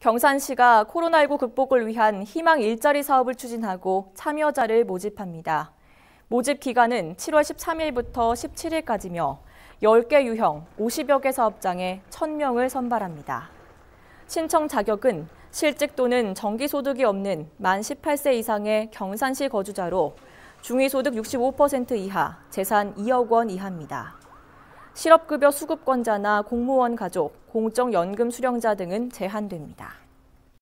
경산시가 코로나19 극복을 위한 희망 일자리 사업을 추진하고 참여자를 모집합니다. 모집 기간은 7월 13일부터 17일까지며 10개 유형 50여 개 사업장에 1,000명을 선발합니다. 신청 자격은 실직 또는 정기소득이 없는 만 18세 이상의 경산시 거주자로 중위소득 65% 이하, 재산 2억 원 이하입니다. 실업급여 수급권자나 공무원 가족, 공적연금 수령자 등은 제한됩니다.